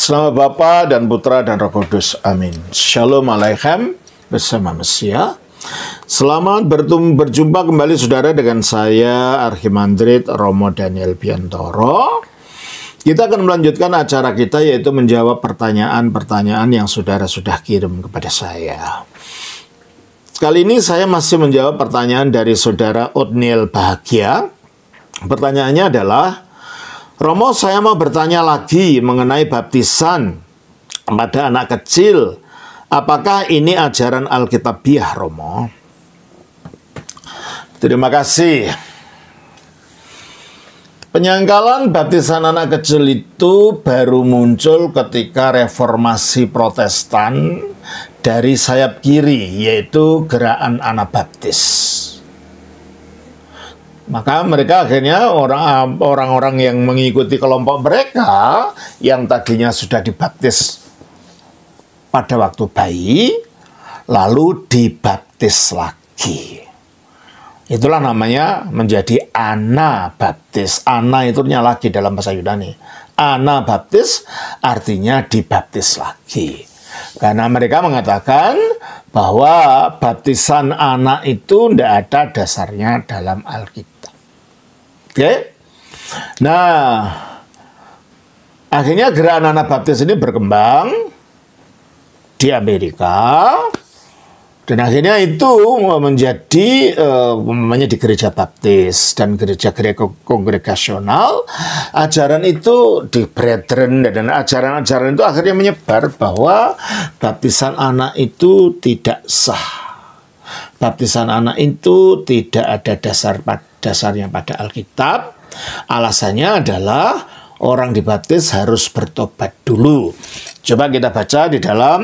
Selama Bapa dan Putra dan Roh Kudus. Amin. Shalom Aleichem bersama Mesia. Selamat berjumpa kembali saudara dengan saya Arkimandrit Romo Daniel Piantoro. Kita akan melanjutkan acara kita yaitu menjawab pertanyaan-pertanyaan yang saudara sudah kirim kepada saya. Kali ini saya masih menjawab pertanyaan dari saudara Otniel Bahagia. Pertanyaannya adalah, Romo, saya mau bertanya lagi mengenai baptisan pada anak kecil. Apakah ini ajaran Alkitabiah, Romo? Terima kasih. Penyangkalan baptisan anak kecil itu baru muncul ketika reformasi protestan dari sayap kiri, yaitu gerakan anak baptis. Maka mereka akhirnya orang, orang yang mengikuti kelompok mereka yang tadinya sudah dibaptis pada waktu bayi, lalu dibaptis lagi. Itulah namanya menjadi anabaptis. Ana itunya lagi dalam bahasa Yunani. baptis artinya dibaptis lagi. Karena mereka mengatakan bahwa baptisan anak itu tidak ada dasarnya dalam Alkitab. Oke? Ya, ya. Nah, akhirnya gerakan anak baptis ini berkembang di Amerika dan akhirnya itu menjadi eh, namanya uh, di gereja baptis dan gereja gereja kongregasional ajaran itu di brethren dan ajaran-ajaran itu akhirnya menyebar bahwa baptisan anak itu tidak sah baptisan anak itu tidak ada dasar pada dasarnya pada Alkitab. Alasannya adalah orang dibaptis harus bertobat dulu. Coba kita baca di dalam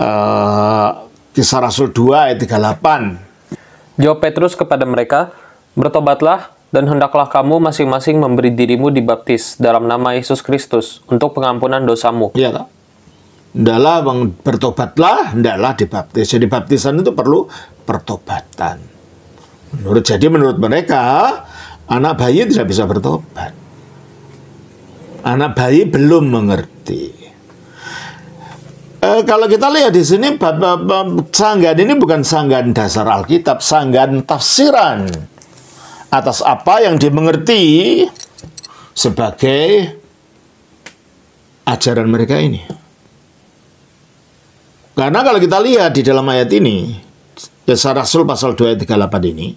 uh, Kisah Rasul 2 ayat 38. Jawab Petrus kepada mereka, "Bertobatlah dan hendaklah kamu masing-masing memberi dirimu dibaptis dalam nama Yesus Kristus untuk pengampunan dosamu." Iya, Kak. Hendaklah bertobatlah, hendaklah dibaptis. Jadi baptisan itu perlu pertobatan. Menurut jadi menurut mereka anak bayi tidak bisa bertobat. Anak bayi belum mengerti. E, kalau kita lihat di sini sanggan ini bukan sanggan dasar Alkitab, sanggan tafsiran atas apa yang dimengerti sebagai ajaran mereka ini. Karena kalau kita lihat di dalam ayat ini, Kisah Rasul pasal 2 ayat 38 ini,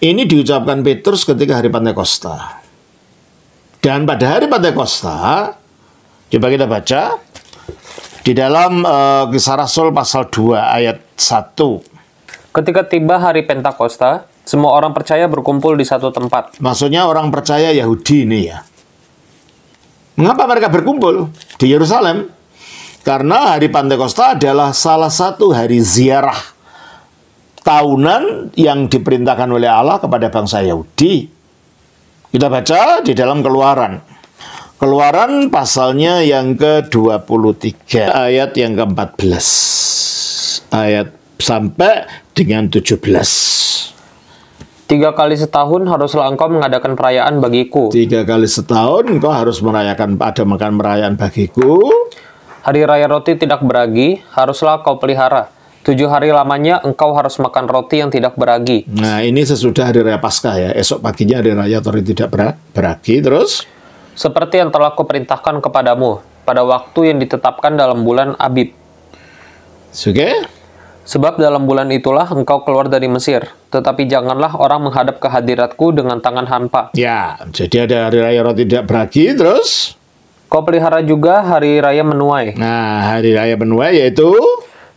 ini diucapkan Petrus ketika hari Pantekosta. Dan pada hari Pantekosta, coba kita baca di dalam uh, Kisah Rasul pasal 2 ayat 1. Ketika tiba hari Pentakosta, semua orang percaya berkumpul di satu tempat. Maksudnya orang percaya Yahudi ini ya. Mengapa mereka berkumpul di Yerusalem? Karena hari Pantekosta adalah salah satu hari ziarah tahunan yang diperintahkan oleh Allah kepada bangsa Yahudi. Kita baca di dalam keluaran. Keluaran pasalnya yang ke-23, ayat yang ke-14. Ayat sampai dengan 17. Tiga kali setahun haruslah engkau mengadakan perayaan bagiku. Tiga kali setahun engkau harus merayakan ada makan perayaan bagiku. Hari raya roti tidak beragi, haruslah kau pelihara Tujuh hari lamanya engkau harus makan roti yang tidak beragi. Nah ini sesudah hari raya Paskah ya. Esok paginya hari raya roti tidak beragi. Terus? Seperti yang telah kuperintahkan kepadamu pada waktu yang ditetapkan dalam bulan Abib. Oke. Sebab dalam bulan itulah engkau keluar dari Mesir. Tetapi janganlah orang menghadap ke hadiratku dengan tangan hampa. Ya, jadi ada hari raya roti tidak beragi. Terus? Kau pelihara juga hari raya menuai. Nah, hari raya menuai yaitu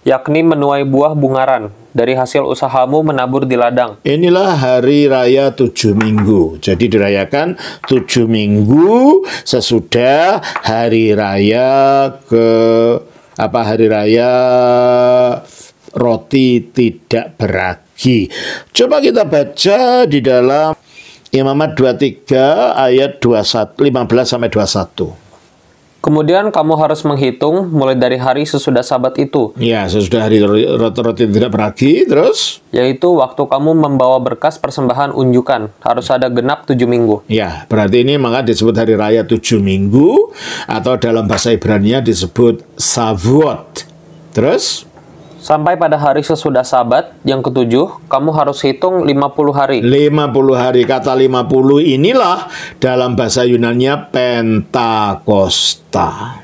yakni menuai buah bungaran dari hasil usahamu menabur di ladang. Inilah hari raya tujuh minggu. Jadi dirayakan tujuh minggu sesudah hari raya ke apa hari raya roti tidak beragi. Coba kita baca di dalam Imamat 23 ayat 21 15 sampai 21. Kemudian kamu harus menghitung mulai dari hari sesudah sabat itu. Iya, sesudah hari roti tidak berarti, terus? Yaitu waktu kamu membawa berkas persembahan unjukan. Harus ada genap tujuh minggu. Iya, berarti ini maka disebut hari raya tujuh minggu, atau dalam bahasa Ibrani disebut Savuot. Terus? Sampai pada hari sesudah sabat yang ketujuh, kamu harus hitung 50 hari. 50 hari, kata 50 inilah dalam bahasa Yunannya Pentakosta.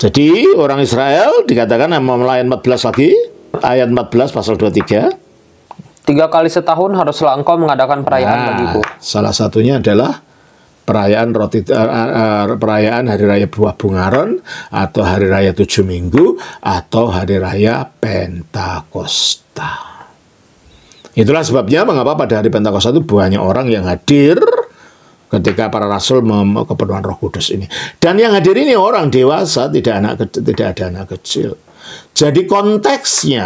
Jadi orang Israel dikatakan mulai empat 14 lagi, ayat 14 pasal 23. Tiga kali setahun haruslah engkau mengadakan perayaan nah, bagiku. Salah satunya adalah perayaan roti uh, uh, perayaan hari raya buah bungaron atau hari raya tujuh minggu atau hari raya Pentakosta. Itulah sebabnya mengapa pada hari Pentakosta itu banyak orang yang hadir ketika para rasul mem- kepenuhan Roh Kudus ini. Dan yang hadir ini orang dewasa, tidak anak kecil, tidak ada anak kecil. Jadi konteksnya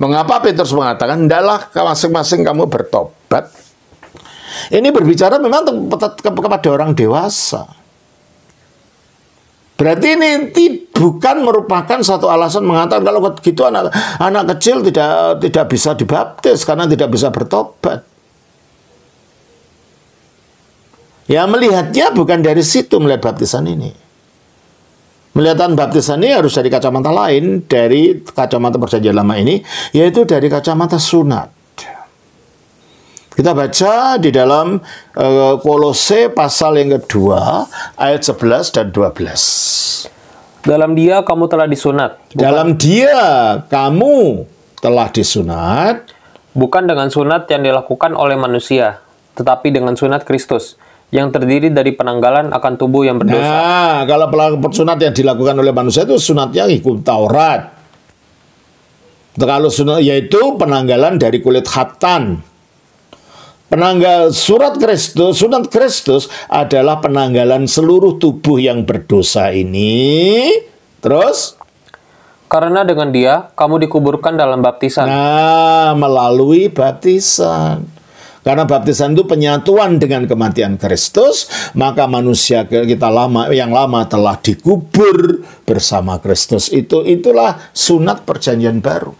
mengapa Petrus mengatakan, "Ndaklah masing-masing kamu bertobat ini berbicara memang kepada orang dewasa. Berarti ini bukan merupakan satu alasan mengatakan kalau gitu anak anak kecil tidak tidak bisa dibaptis karena tidak bisa bertobat. Ya melihatnya bukan dari situ melihat baptisan ini. Melihatan baptisan ini harus dari kacamata lain dari kacamata perjanjian lama ini yaitu dari kacamata sunat. Kita baca di dalam uh, Kolose pasal yang kedua ayat 11 dan 12. Dalam dia kamu telah disunat. Bukan? Dalam dia kamu telah disunat. Bukan dengan sunat yang dilakukan oleh manusia, tetapi dengan sunat Kristus yang terdiri dari penanggalan akan tubuh yang berdosa. Nah, kalau sunat yang dilakukan oleh manusia itu sunat yang ikut Taurat. Kalau sunat yaitu penanggalan dari kulit khatan Penanggal surat Kristus, sunat Kristus adalah penanggalan seluruh tubuh yang berdosa ini. Terus? Karena dengan dia, kamu dikuburkan dalam baptisan. Nah, melalui baptisan. Karena baptisan itu penyatuan dengan kematian Kristus, maka manusia kita lama yang lama telah dikubur bersama Kristus. Itu itulah sunat perjanjian baru.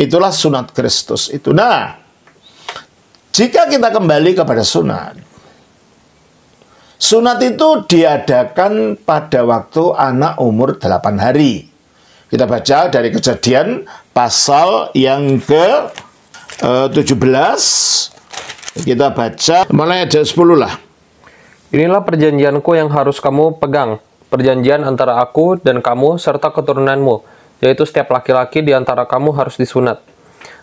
Itulah sunat Kristus itu. Nah, jika kita kembali kepada sunat, sunat itu diadakan pada waktu anak umur 8 hari. Kita baca dari kejadian pasal yang ke 17 e, kita baca mulai ayat 10 lah. Inilah perjanjianku yang harus kamu pegang, perjanjian antara aku dan kamu serta keturunanmu, yaitu setiap laki-laki di antara kamu harus disunat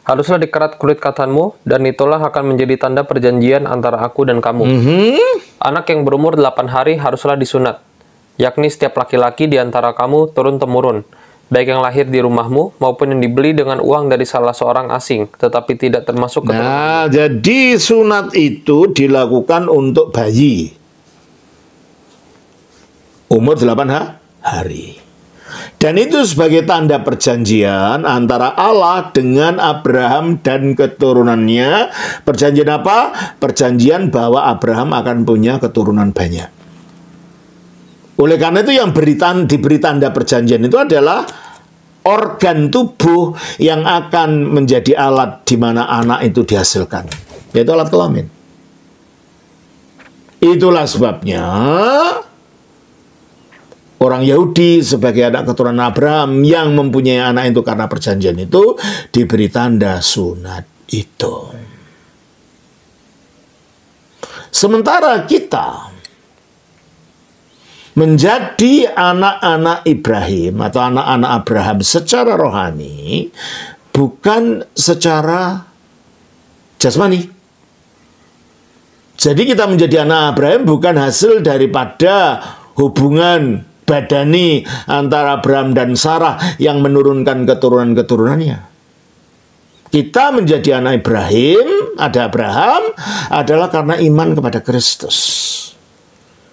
Haruslah dikerat kulit katanmu, dan itulah akan menjadi tanda perjanjian antara aku dan kamu. Mm -hmm. Anak yang berumur delapan hari haruslah disunat, yakni setiap laki-laki di antara kamu turun-temurun, baik yang lahir di rumahmu maupun yang dibeli dengan uang dari salah seorang asing, tetapi tidak termasuk ke Nah, jadi sunat itu dilakukan untuk bayi. Umur 8 ha? hari. Dan itu sebagai tanda perjanjian antara Allah dengan Abraham dan keturunannya. Perjanjian apa? Perjanjian bahwa Abraham akan punya keturunan banyak. Oleh karena itu yang tanda, diberi tanda perjanjian itu adalah organ tubuh yang akan menjadi alat di mana anak itu dihasilkan. Yaitu alat kelamin. Itulah sebabnya orang Yahudi sebagai anak keturunan Abraham yang mempunyai anak itu karena perjanjian itu diberi tanda sunat itu. Sementara kita menjadi anak-anak Ibrahim atau anak-anak Abraham secara rohani bukan secara jasmani. Jadi kita menjadi anak Abraham bukan hasil daripada hubungan badani antara Abraham dan Sarah yang menurunkan keturunan-keturunannya. Kita menjadi anak Ibrahim, ada Abraham, adalah karena iman kepada Kristus.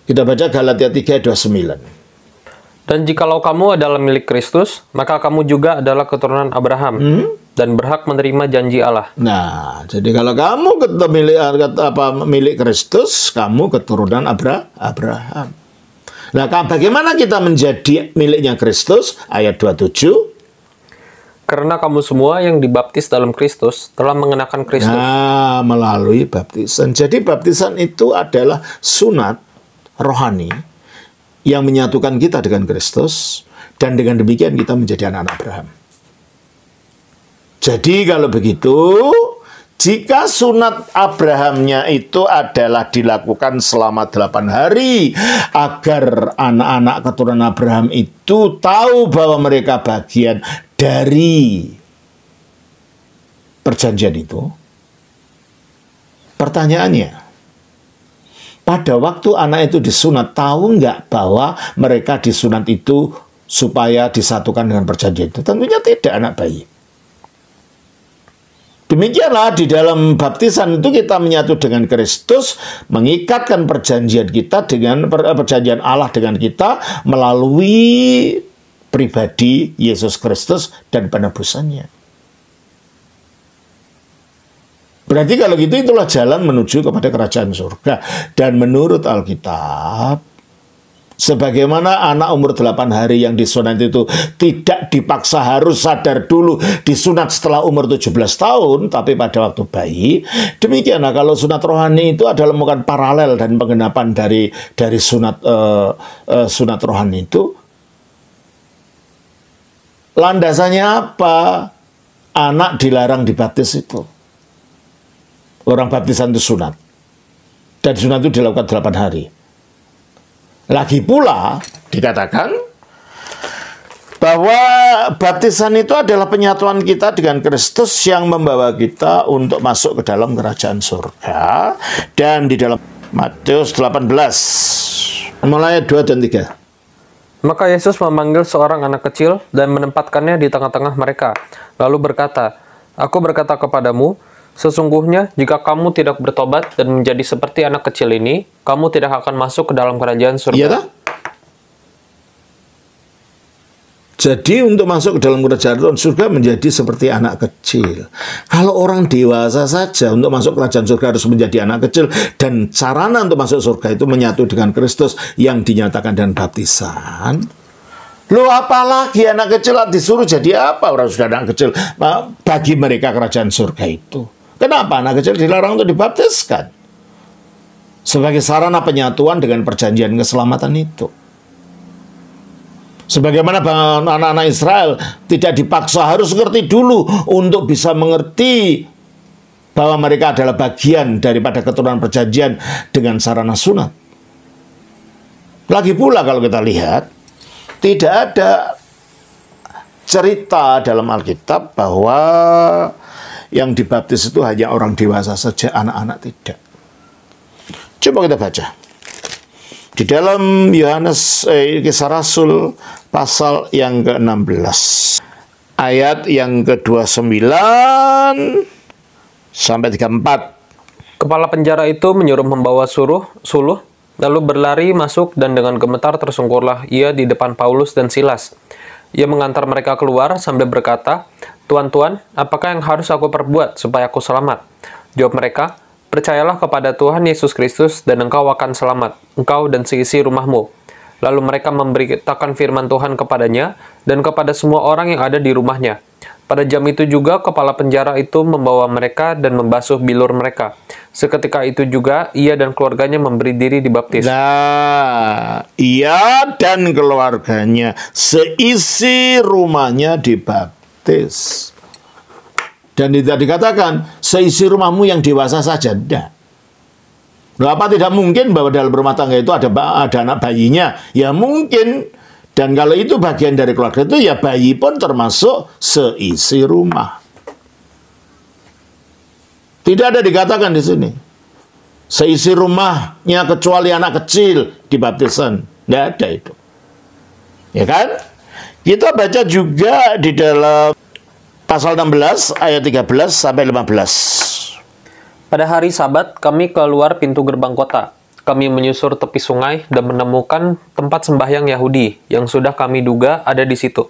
Kita baca Galatia 3 29. Dan jikalau kamu adalah milik Kristus, maka kamu juga adalah keturunan Abraham hmm? dan berhak menerima janji Allah. Nah, jadi kalau kamu milik eh, apa milik Kristus, kamu keturunan Abra Abraham. Nah, bagaimana kita menjadi miliknya Kristus? Ayat 27. Karena kamu semua yang dibaptis dalam Kristus telah mengenakan Kristus. Nah, melalui baptisan. Jadi baptisan itu adalah sunat rohani yang menyatukan kita dengan Kristus dan dengan demikian kita menjadi anak-anak Abraham. Jadi kalau begitu, jika sunat Abrahamnya itu adalah dilakukan selama delapan hari agar anak-anak keturunan Abraham itu tahu bahwa mereka bagian dari perjanjian itu. Pertanyaannya, pada waktu anak itu disunat, tahu nggak bahwa mereka disunat itu supaya disatukan dengan perjanjian itu? Tentunya tidak anak bayi. Demikianlah di dalam baptisan itu kita menyatu dengan Kristus, mengikatkan perjanjian kita dengan eh, perjanjian Allah dengan kita melalui pribadi Yesus Kristus dan penebusannya. Berarti kalau gitu itulah jalan menuju kepada kerajaan surga. Dan menurut Alkitab, Sebagaimana anak umur 8 hari yang disunat itu tidak dipaksa harus sadar dulu disunat setelah umur 17 tahun, tapi pada waktu bayi. Demikianlah kalau sunat rohani itu adalah bukan paralel dan pengenapan dari dari sunat uh, uh, sunat rohani itu. Landasannya apa? Anak dilarang dibaptis itu. Orang baptisan itu sunat. Dan sunat itu dilakukan 8 hari. Lagi pula dikatakan bahwa baptisan itu adalah penyatuan kita dengan Kristus yang membawa kita untuk masuk ke dalam kerajaan surga dan di dalam Matius 18 mulai 2 dan 3 maka Yesus memanggil seorang anak kecil dan menempatkannya di tengah-tengah mereka lalu berkata Aku berkata kepadamu Sesungguhnya, jika kamu tidak bertobat dan menjadi seperti anak kecil ini, kamu tidak akan masuk ke dalam kerajaan surga. Iya tak? Jadi untuk masuk ke dalam kerajaan surga menjadi seperti anak kecil. Kalau orang dewasa saja untuk masuk kerajaan surga harus menjadi anak kecil dan sarana untuk masuk surga itu menyatu dengan Kristus yang dinyatakan dan baptisan. Lu apalagi anak kecil disuruh jadi apa orang sudah anak kecil bagi mereka kerajaan surga itu. Kenapa anak kecil dilarang untuk dibaptiskan? Sebagai sarana penyatuan dengan perjanjian keselamatan itu. Sebagaimana anak-anak Israel tidak dipaksa harus ngerti dulu untuk bisa mengerti bahwa mereka adalah bagian daripada keturunan perjanjian dengan sarana sunat. Lagi pula kalau kita lihat, tidak ada cerita dalam Alkitab bahwa yang dibaptis itu hanya orang dewasa saja, anak-anak tidak. Coba kita baca. Di dalam Yohanes eh, Kisah Rasul pasal yang ke-16 ayat yang ke-29 sampai 34. Kepala penjara itu menyuruh membawa suruh suluh lalu berlari masuk dan dengan gemetar tersungkurlah ia di depan Paulus dan Silas. Ia mengantar mereka keluar sambil berkata, Tuan-tuan, apakah yang harus aku perbuat supaya aku selamat? Jawab mereka, Percayalah kepada Tuhan Yesus Kristus dan engkau akan selamat, engkau dan seisi rumahmu. Lalu mereka memberitakan firman Tuhan kepadanya dan kepada semua orang yang ada di rumahnya. Pada jam itu juga kepala penjara itu membawa mereka dan membasuh bilur mereka. Seketika itu juga ia dan keluarganya memberi diri dibaptis. Nah, ia dan keluarganya seisi rumahnya dibaptis. Dan tidak dikatakan seisi rumahmu yang dewasa saja. Tidak. Nah, apa tidak mungkin bahwa dalam rumah tangga itu ada ada anak bayinya? Ya mungkin dan kalau itu bagian dari keluarga itu ya bayi pun termasuk seisi rumah. Tidak ada dikatakan di sini. Seisi rumahnya kecuali anak kecil dibaptisan. Tidak ada itu. Ya kan? Kita baca juga di dalam pasal 16 ayat 13 sampai 15. Pada hari sabat kami keluar pintu gerbang kota kami menyusur tepi sungai dan menemukan tempat sembahyang Yahudi yang sudah kami duga ada di situ.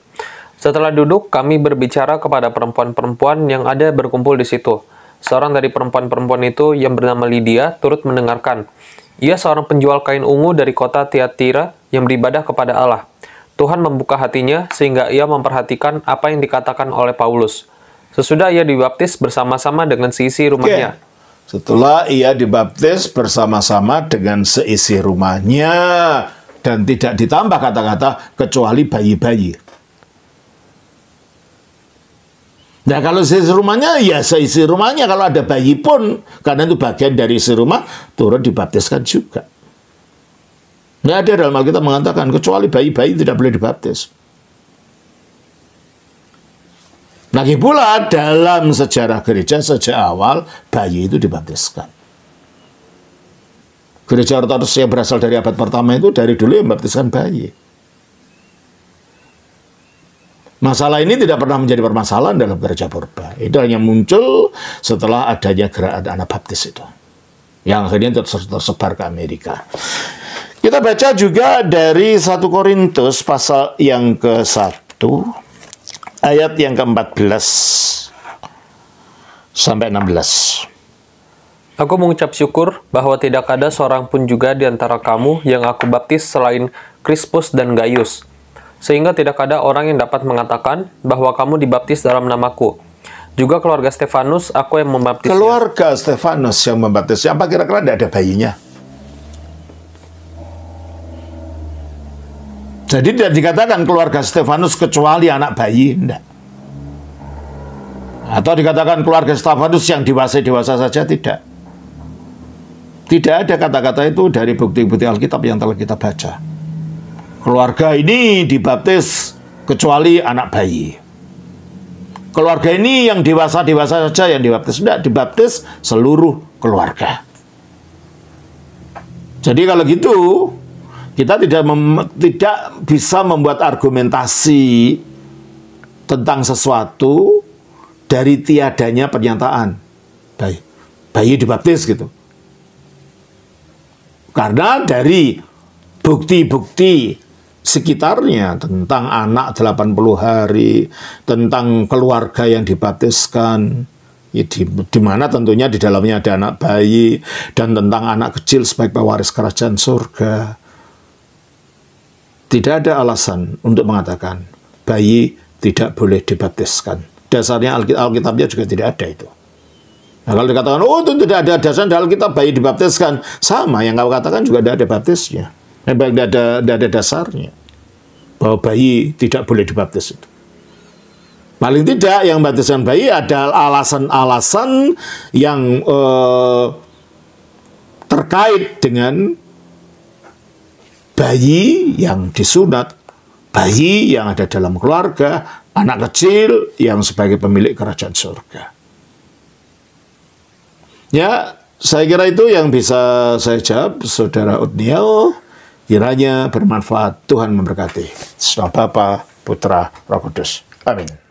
Setelah duduk, kami berbicara kepada perempuan-perempuan yang ada berkumpul di situ. Seorang dari perempuan-perempuan itu yang bernama Lydia turut mendengarkan. Ia seorang penjual kain ungu dari kota Tiatira yang beribadah kepada Allah. Tuhan membuka hatinya sehingga ia memperhatikan apa yang dikatakan oleh Paulus. Sesudah ia dibaptis bersama-sama dengan sisi rumahnya. Yeah. Setelah ia dibaptis bersama-sama dengan seisi rumahnya dan tidak ditambah kata-kata kecuali bayi-bayi. Nah kalau seisi rumahnya ya seisi rumahnya kalau ada bayi pun karena itu bagian dari seisi rumah turut dibaptiskan juga. Nggak ada dalam Alkitab mengatakan kecuali bayi-bayi tidak boleh dibaptis. Lagi pula dalam sejarah gereja sejak awal bayi itu dibaptiskan. Gereja Ortodoks yang berasal dari abad pertama itu dari dulu yang membaptiskan bayi. Masalah ini tidak pernah menjadi permasalahan dalam gereja purba. Itu hanya muncul setelah adanya gerakan anak baptis itu. Yang akhirnya tersebar ke Amerika. Kita baca juga dari 1 Korintus pasal yang ke-1 ayat yang ke-14 sampai 16. Aku mengucap syukur bahwa tidak ada seorang pun juga di antara kamu yang aku baptis selain Crispus dan Gaius, sehingga tidak ada orang yang dapat mengatakan bahwa kamu dibaptis dalam namaku. Juga keluarga Stefanus, aku yang membaptis. Keluarga Stefanus yang membaptis. apa kira-kira tidak ada bayinya? Jadi tidak dikatakan keluarga Stefanus kecuali anak bayi, tidak. Atau dikatakan keluarga Stefanus yang dewasa-dewasa saja, tidak. Tidak ada kata-kata itu dari bukti-bukti Alkitab yang telah kita baca. Keluarga ini dibaptis kecuali anak bayi. Keluarga ini yang dewasa-dewasa saja yang dibaptis. Tidak, dibaptis seluruh keluarga. Jadi kalau gitu, kita tidak mem, tidak bisa membuat argumentasi tentang sesuatu dari tiadanya pernyataan. Bayi, bayi dibaptis gitu. Karena dari bukti-bukti sekitarnya tentang anak 80 hari, tentang keluarga yang dibaptiskan, ya di, di mana tentunya di dalamnya ada anak bayi dan tentang anak kecil sebagai pewaris kerajaan surga. Tidak ada alasan untuk mengatakan bayi tidak boleh dibaptiskan. Dasarnya Alkitabnya juga tidak ada itu. Nah, kalau dikatakan, oh itu tidak ada dasar dalam Alkitab bayi dibaptiskan. Sama yang kau katakan juga tidak ada baptisnya. Yang baik, tidak ada, tidak ada dasarnya. Bahwa bayi tidak boleh dibaptis itu. Paling tidak yang baptisan bayi adalah alasan-alasan yang eh, terkait dengan bayi yang disunat, bayi yang ada dalam keluarga, anak kecil yang sebagai pemilik kerajaan surga. Ya, saya kira itu yang bisa saya jawab, Saudara Udniel. Kiranya bermanfaat. Tuhan memberkati. Selamat Bapa, Putra, Roh Kudus. Amin.